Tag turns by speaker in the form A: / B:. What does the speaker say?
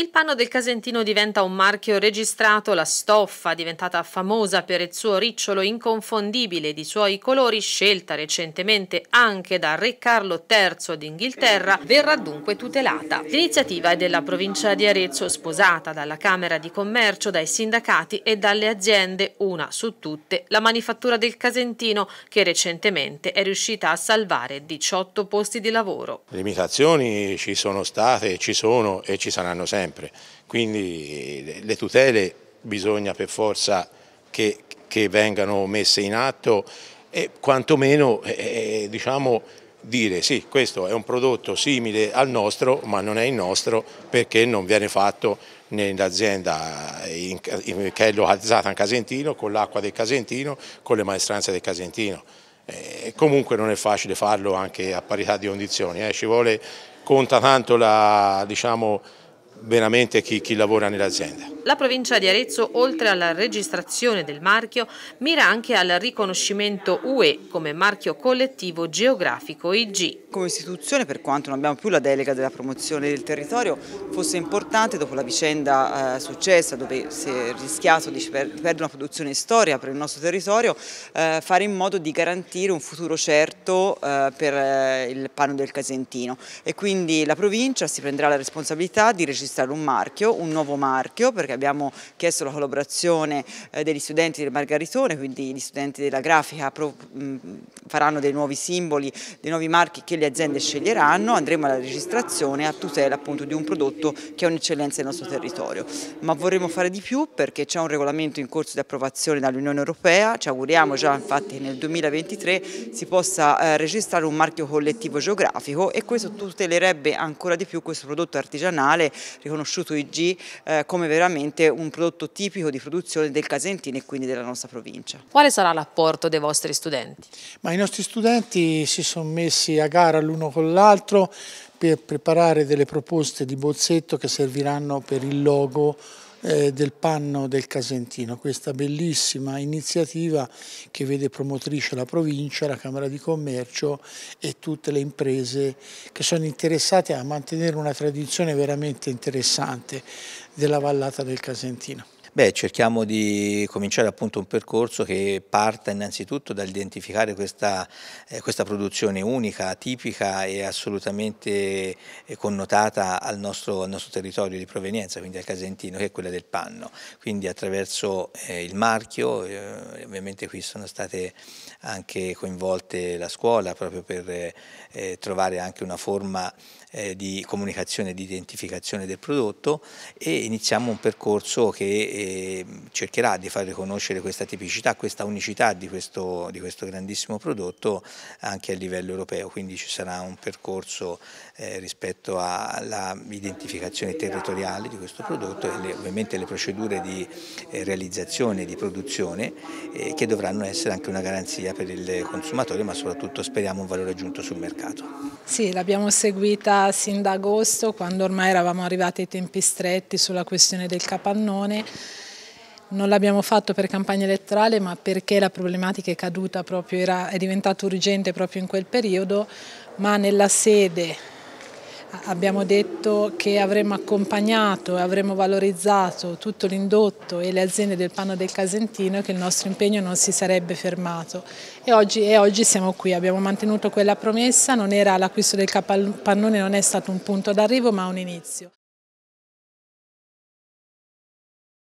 A: Il panno del Casentino diventa un marchio registrato, la stoffa, diventata famosa per il suo ricciolo inconfondibile di suoi colori, scelta recentemente anche da Re Carlo III d'Inghilterra, verrà dunque tutelata. L'iniziativa è della provincia di Arezzo, sposata dalla Camera di Commercio, dai sindacati e dalle aziende, una su tutte, la manifattura del Casentino, che recentemente è riuscita a salvare 18 posti di lavoro.
B: Limitazioni ci sono state, ci sono e ci saranno sempre sempre. Quindi le tutele bisogna per forza che, che vengano messe in atto e quantomeno eh, eh, diciamo, dire sì, questo è un prodotto simile al nostro ma non è il nostro perché non viene fatto nell'azienda che è localizzata in Casentino con l'acqua del Casentino, con le maestranze del Casentino. Eh, comunque non è facile farlo anche a parità di condizioni, eh. ci vuole, conta tanto la, diciamo, veramente chi, chi lavora nell'azienda.
A: La provincia di Arezzo, oltre alla registrazione del marchio, mira anche al riconoscimento UE come marchio collettivo geografico
C: IG. Come istituzione, per quanto non abbiamo più la delega della promozione del territorio, fosse importante dopo la vicenda eh, successa, dove si è rischiato di perdere una produzione storia per il nostro territorio, eh, fare in modo di garantire un futuro certo eh, per eh, il panno del Casentino. E quindi la provincia si prenderà la responsabilità di registrare un marchio, un nuovo marchio, perché abbiamo chiesto la collaborazione eh, degli studenti del Margaritone, quindi gli studenti della grafica faranno dei nuovi simboli, dei nuovi marchi che le aziende sceglieranno, andremo alla registrazione a tutela appunto di un prodotto che è un'eccellenza del nostro territorio. Ma vorremmo fare di più perché c'è un regolamento in corso di approvazione dall'Unione Europea, ci auguriamo già infatti che nel 2023 si possa eh, registrare un marchio collettivo geografico e questo tutelerebbe ancora di più questo prodotto artigianale riconosciuto IG eh, come veramente veramente un prodotto tipico di produzione del Casentino e quindi della nostra provincia.
A: Quale sarà l'apporto dei vostri studenti? Ma I nostri studenti si sono messi
D: a gara l'uno con l'altro per preparare delle proposte di bozzetto che serviranno per il logo eh, del Panno del Casentino, questa bellissima iniziativa che vede promotrice la provincia, la Camera di Commercio e tutte le imprese che sono interessate a mantenere una tradizione veramente interessante della vallata del Casentino.
E: Beh, cerchiamo di cominciare appunto un percorso che parta innanzitutto dall'identificare questa, eh, questa, produzione unica, tipica e assolutamente eh, connotata al nostro, al nostro, territorio di provenienza, quindi al Casentino, che è quella del panno. Quindi attraverso eh, il marchio, eh, ovviamente qui sono state anche coinvolte la scuola proprio per eh, trovare anche una forma eh, di comunicazione e di identificazione del prodotto e iniziamo un percorso che e ehm, cercherà di far riconoscere questa tipicità, questa unicità di questo, di questo grandissimo prodotto anche a livello europeo, quindi ci sarà un percorso eh, rispetto all'identificazione territoriale di questo prodotto e le, ovviamente le procedure di eh, realizzazione e di produzione eh, che dovranno essere anche una garanzia per il consumatore ma soprattutto speriamo un valore aggiunto sul mercato.
F: Sì, l'abbiamo seguita sin da agosto quando ormai eravamo arrivati ai tempi stretti sulla questione del capannone non l'abbiamo fatto per campagna elettorale ma perché la problematica è caduta proprio, era, è diventata urgente proprio in quel periodo, ma nella sede abbiamo detto che avremmo accompagnato e avremmo valorizzato tutto l'indotto e le aziende del Panno del Casentino e che il nostro impegno non si sarebbe fermato. E oggi, e oggi siamo qui, abbiamo mantenuto quella promessa, l'acquisto del capannone non è stato un punto d'arrivo ma un inizio.